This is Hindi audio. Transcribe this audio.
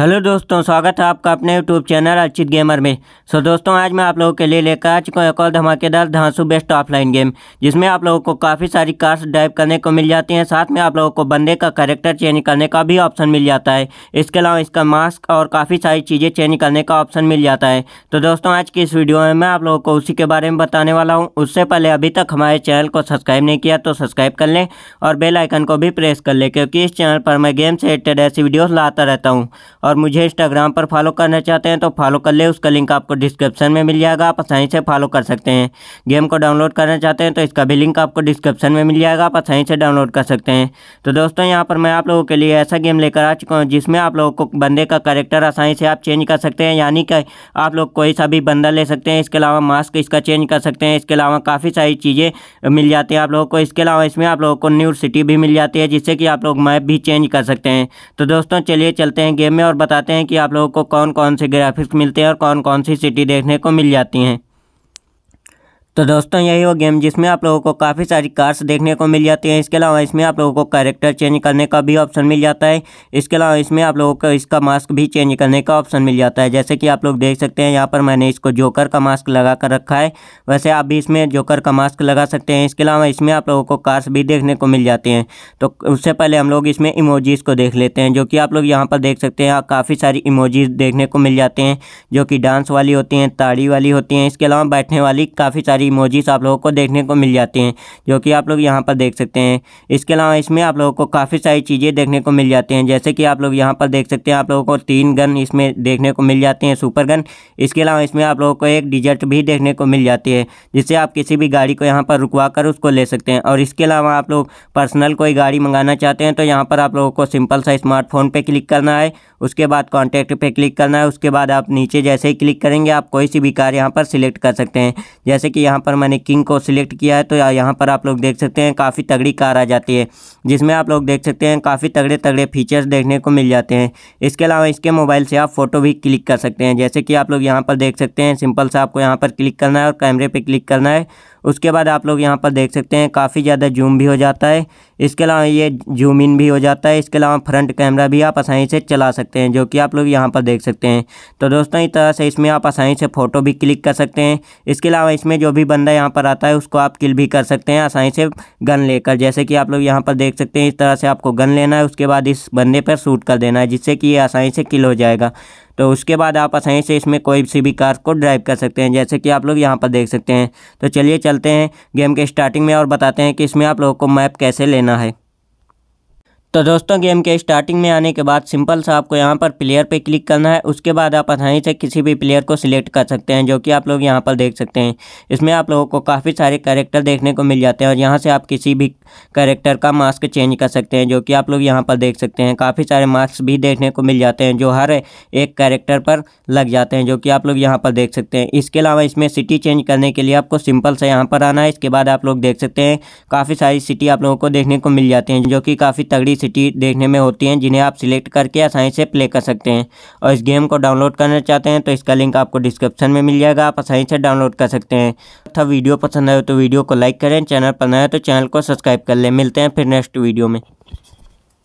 हेलो दोस्तों स्वागत है आपका अपने यूट्यूब चैनल अचित गेमर में सो so, दोस्तों आज मैं आप लोगों के लिए लेकर आ चुका हूँ एक और धमाकेदार धांसू बेस्ट ऑफलाइन गेम जिसमें आप लोगों को काफ़ी सारी कार्स ड्राइव करने को मिल जाती हैं साथ में आप लोगों को बंदे का करेक्टर चेंज करने का भी ऑप्शन मिल जाता है इसके अलावा इसका मास्क और काफ़ी सारी चीज़ें चेंज करने का ऑप्शन मिल जाता है तो दोस्तों आज की इस वीडियो में मैं आप लोगों को उसी के बारे में बताने वाला हूँ उससे पहले अभी तक हमारे चैनल को सब्सक्राइब नहीं किया तो सब्सक्राइब कर लें और बेलाइकन को भी प्रेस कर लें क्योंकि इस चैनल पर मैं गेम से रिलेटेड ऐसी वीडियोज़ लाता रहता हूँ और मुझे इंस्टाग्राम पर फॉलो करना चाहते हैं तो फॉलो कर ले उसका लिंक आपको डिस्क्रिप्शन में मिल जाएगा आप आसानी से फॉलो कर सकते हैं गेम को डाउनलोड करना चाहते हैं तो इसका भी लिंक आपको डिस्क्रिप्शन में मिल जाएगा आप आसानी से डाउनलोड कर सकते हैं तो दोस्तों यहाँ पर मैं आप लोगों के लिए ऐसा गेम लेकर आ चुका हूँ जिसमें आप लोगों को बंदे का करेक्टर आसानी से आप चेंज कर सकते हैं यानी कि आप लोग कोई सा भी बंदा ले सकते हैं इसके अलावा मास्क इसका चेंज कर सकते हैं इसके अलावा काफ़ी सारी चीज़ें मिल जाती हैं आप लोगों को इसके अलावा इसमें आप लोगों को न्यू सिटी भी मिल जाती है जिससे कि आप लोग मैप भी चेंज कर सकते हैं तो दोस्तों चलिए चलते हैं गेम में और और बताते हैं कि आप लोगों को कौन कौन से ग्राफिक्स मिलते हैं और कौन कौन सी सिटी देखने को मिल जाती हैं तो दोस्तों यही वो गेम जिसमें आप लोगों को काफ़ी सारी कार्स देखने को मिल जाती हैं इसके अलावा इसमें आप लोगों को कैरेक्टर चेंज करने का भी ऑप्शन मिल जाता है इसके अलावा इसमें आप लोगों को इसका मास्क भी चेंज करने का ऑप्शन मिल जाता है जैसे कि आप लोग देख सकते हैं यहाँ पर मैंने इसको जोकर का मास्क लगा कर रखा है वैसे आप भी इसमें जोकर का मास्क लगा सकते हैं इसके अलावा इसमें आप लोगों को कार्स भी देखने को मिल जाते हैं तो उससे पहले हम लोग इसमें इमोजीज़ को देख लेते हैं जो कि आप लोग यहाँ पर देख सकते हैं काफ़ी सारी इमोजीज़ देखने को मिल जाते हैं जो कि डांस वाली होती हैं ताड़ी वाली होती हैं इसके अलावा बैठने वाली काफ़ी सारी सारी इमोजीज आप लोगों को देखने को मिल जाती हैं जो कि आप लोग यहाँ पर देख सकते हैं इसके अलावा इसमें आप लोगों को काफ़ी सारी चीज़ें देखने को मिल जाती हैं जैसे कि आप लोग यहाँ पर देख सकते हैं आप लोगों को तीन गन इसमें देखने को मिल जाते हैं सुपर गन इसके अलावा इसमें आप लोगों को एक डिजर्ट भी देखने को मिल जाती है जिससे आप किसी भी गाड़ी को यहाँ पर रुकवा कर उसको ले सकते हैं और इसके अलावा आप लोग पर्सनल कोई गाड़ी मंगाना चाहते हैं तो यहाँ पर आप लोगों को सिंपल सा स्मार्टफोन पर क्लिक करना है उसके बाद कॉन्टैक्ट पर क्लिक करना है उसके बाद आप नीचे जैसे ही क्लिक करेंगे आप कोई सी भी कार यहाँ पर सिलेक्ट कर सकते हैं जैसे कि यहाँ यहाँ पर मैंने किंग को सिलेक्ट किया है तो यहाँ पर आप लोग देख सकते हैं काफ़ी तगड़ी कार आ जाती है जिसमें आप लोग देख सकते हैं काफ़ी तगड़े तगड़े फीचर्स देखने को मिल जाते हैं इसके अलावा इसके मोबाइल से आप फ़ोटो भी क्लिक कर सकते हैं जैसे कि आप लोग यहाँ पर देख सकते हैं सिंपल सा आपको यहाँ पर क्लिक करना है और कैमरे पर क्लिक करना है उसके बाद आप लोग यहाँ पर देख सकते हैं काफ़ी ज़्यादा जूम भी हो जाता है इसके अलावा ये जूम इन भी हो जाता है इसके अलावा फ्रंट कैमरा भी आप आसानी से चला सकते हैं जो कि आप लोग यहाँ पर देख सकते हैं तो दोस्तों इस तरह से इसमें आप आसानी से फ़ोटो भी क्लिक कर सकते हैं इसके अलावा इसमें जो भी भी बंदा यहाँ पर आता है उसको आप किल भी कर सकते हैं आसानी से गन लेकर जैसे कि आप लोग यहाँ पर देख सकते हैं इस तरह से आपको गन लेना है उसके बाद इस बंदे पर शूट कर देना है जिससे कि ये आसानी से किल हो जाएगा तो उसके बाद आप आसानी से इसमें कोई सी भी कार को ड्राइव कर सकते हैं जैसे कि आप लोग यहाँ पर देख सकते हैं तो चलिए चलते हैं गेम के स्टार्टिंग में और बताते हैं कि इसमें आप लोगों को मैप कैसे लेना है तो दोस्तों गेम के स्टार्टिंग में आने के बाद सिंपल सा आपको यहाँ पर प्लेयर पे क्लिक करना है उसके बाद आप आसानी से किसी भी प्लेयर को सिलेक्ट कर सकते हैं जो कि आप लोग यहाँ पर देख सकते हैं इसमें आप लोगों को काफ़ी सारे कैरेक्टर देखने को मिल जाते हैं और यहाँ से आप किसी भी कैरेक्टर का मास्क चेंज कर सकते हैं जो कि आप लोग यहाँ पर देख सकते हैं काफ़ी सारे मास्क भी देखने को मिल जाते हैं जो हर एक कैरेक्टर पर लग जाते हैं जो कि आप लोग यहाँ पर देख सकते हैं इसके अलावा इसमें सिटी चेंज करने के लिए आपको सिंपल से यहाँ पर आना है इसके बाद आप लोग देख सकते हैं काफ़ी सारी सिटी आप लोगों को देखने को मिल जाती हैं जो कि काफ़ी तगड़ी सिटी देखने में होती हैं जिन्हें आप सिलेक्ट करके आसानी से प्ले कर सकते हैं और इस गेम को डाउनलोड करना चाहते हैं तो इसका लिंक आपको डिस्क्रिप्शन में मिल जाएगा आप आसानी से डाउनलोड कर सकते हैं अथा अच्छा, वीडियो पसंद आए तो वीडियो को लाइक करें चैनल पर नए तो चैनल को सब्सक्राइब कर लें मिलते हैं फिर नेक्स्ट वीडियो में